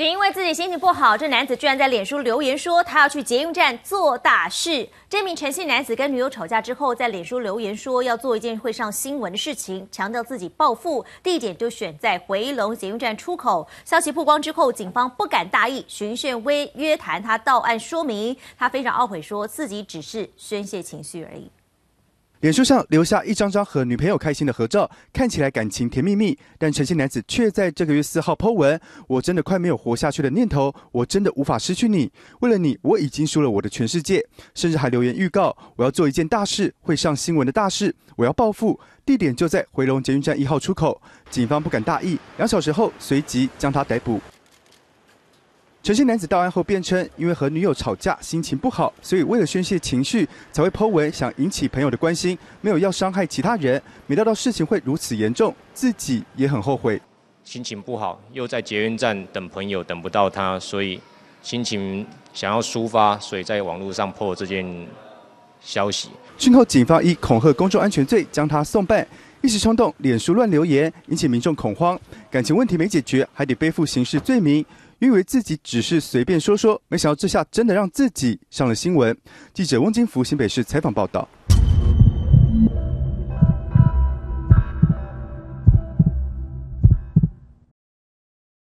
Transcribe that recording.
只因为自己心情不好，这男子居然在脸书留言说他要去捷运站做大事。这名陈姓男子跟女友吵架之后，在脸书留言说要做一件会上新闻的事情，强调自己报复，地点就选在回龙捷运站出口。消息曝光之后，警方不敢大意，循线威约谈他到案说明。他非常懊悔，说自己只是宣泄情绪而已。脸书上留下一张张和女朋友开心的合照，看起来感情甜蜜蜜，但陈姓男子却在这个月四号剖文：“我真的快没有活下去的念头，我真的无法失去你。为了你，我已经输了我的全世界。”甚至还留言预告：“我要做一件大事，会上新闻的大事，我要报复。”地点就在回龙捷运站一号出口。警方不敢大意，两小时后随即将他逮捕。陈姓男子到案后辩称，因为和女友吵架，心情不好，所以为了宣泄情绪，才会剖文，想引起朋友的关心，没有要伤害其他人。没料到事情会如此严重，自己也很后悔。心情不好，又在捷运站等朋友，等不到他，所以心情想要抒发，所以在网络上破这件消息。讯后，警方以恐吓公众安全罪将他送办。一时冲动，脸书乱留言，引起民众恐慌。感情问题没解决，还得背负刑事罪名。以为自己只是随便说说，没想到这下真的让自己上了新闻。记者汪金福，新北市采访报道。